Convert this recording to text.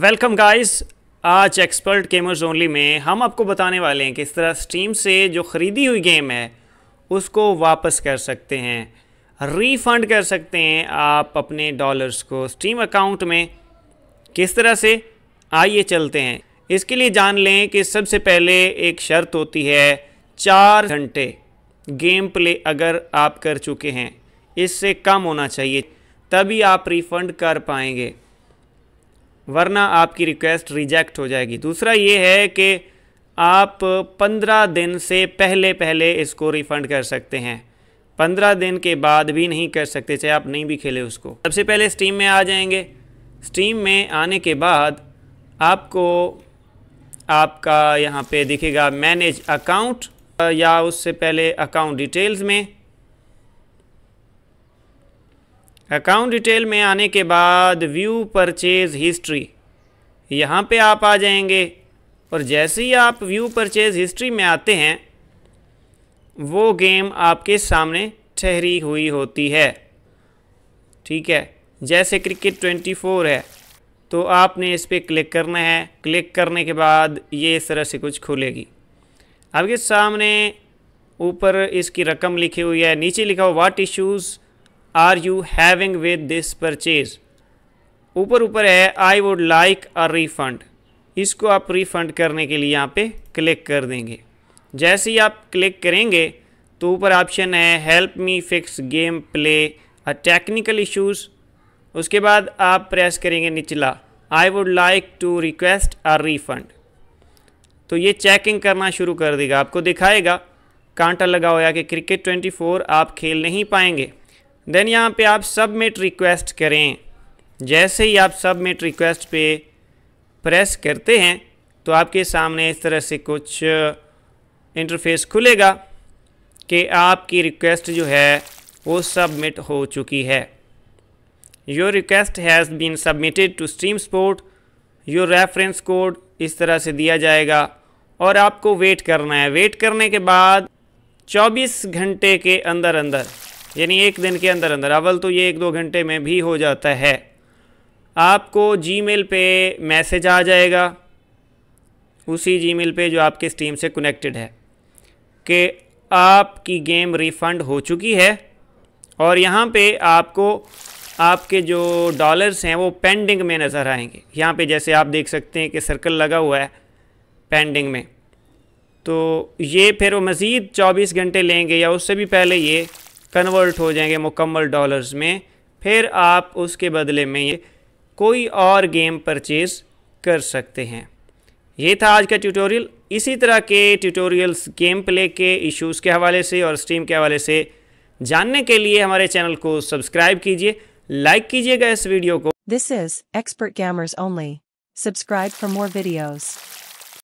welcome guys आज expert gamers only में हम आपको बताने वाले हैं कि इस तरह स्टीम से जो ख़रीदी हुई गेम है उसको वापस कर सकते हैं रीफंड कर सकते हैं आप अपने डॉलर्स को स्टीम अकाउंट में किस तरह से आइए चलते हैं इसके लिए जान लें कि सबसे पहले एक शर्त होती है चार घंटे गेम प्ले अगर आप कर चुके हैं इससे कम होना चाहिए तभी आप रिफ़ंड कर पाएंगे वरना आपकी रिक्वेस्ट रिजेक्ट हो जाएगी दूसरा ये है कि आप पंद्रह दिन से पहले पहले इसको रिफ़ंड कर सकते हैं पंद्रह दिन के बाद भी नहीं कर सकते चाहे आप नहीं भी खेले उसको सबसे पहले स्टीम में आ जाएंगे स्टीम में आने के बाद आपको आपका यहाँ पे दिखेगा मैनेज अकाउंट या उससे पहले अकाउंट डिटेल्स में अकाउंट डिटेल में आने के बाद व्यू परचेज़ हिस्ट्री यहाँ पे आप आ जाएंगे और जैसे ही आप व्यू परचेज़ हिस्ट्री में आते हैं वो गेम आपके सामने ठहरी हुई होती है ठीक है जैसे क्रिकेट 24 है तो आपने इस पर क्लिक करना है क्लिक करने के बाद ये इस तरह से कुछ खुलेगी आपके सामने ऊपर इसकी रकम लिखी हुई है नीचे लिखा हुआ what issues are you having with this purchase ऊपर ऊपर है I would like a refund इसको आप रिफ़ंड करने के लिए यहाँ पे क्लिक कर देंगे जैसे ही आप क्लिक करेंगे तो ऊपर ऑप्शन है help me fix game play a technical issues उसके बाद आप प्रेस करेंगे निचला I would like to request a refund तो ये चेकिंग करना शुरू कर देगा आपको दिखाएगा कांटा लगा हुआ कि क्रिकेट 24 आप खेल नहीं पाएंगे देन यहाँ पे आप सबमिट रिक्वेस्ट करें जैसे ही आप सबमिट रिक्वेस्ट पे प्रेस करते हैं तो आपके सामने इस तरह से कुछ इंटरफेस खुलेगा कि आपकी रिक्वेस्ट जो है वो सबमिट हो चुकी है your request has been submitted to Steam support your reference code इस तरह से दिया जाएगा और आपको वेट करना है वेट करने के बाद 24 घंटे के अंदर अंदर यानी एक दिन के अंदर अंदर अव्वल तो ये एक दो घंटे में भी हो जाता है आपको जीमेल पे मैसेज आ जाएगा उसी जीमेल पे जो आपके स्टीम से कनेक्टेड है कि आपकी गेम रिफ़ंड हो चुकी है और यहाँ पे आपको आपके जो डॉलर्स हैं वो पेंडिंग में नज़र आएंगे यहाँ पे जैसे आप देख सकते हैं कि सर्कल लगा हुआ है पेंडिंग में तो ये फिर वो मज़ीद 24 घंटे लेंगे या उससे भी पहले ये कन्वर्ट हो जाएंगे मुकम्मल डॉलर्स में फिर आप उसके बदले में ये कोई और गेम परचेज़ कर सकते हैं ये था आज का ट्यूटोरियल इसी तरह के ट्यूटोरियल्स गेम प्ले के इश्यूज़ के हवाले से और स्ट्रीम के हवाले से जानने के लिए हमारे चैनल को सब्सक्राइब कीजिए लाइक कीजिएगा इस वीडियो को this is expert gamers only subscribe for more videos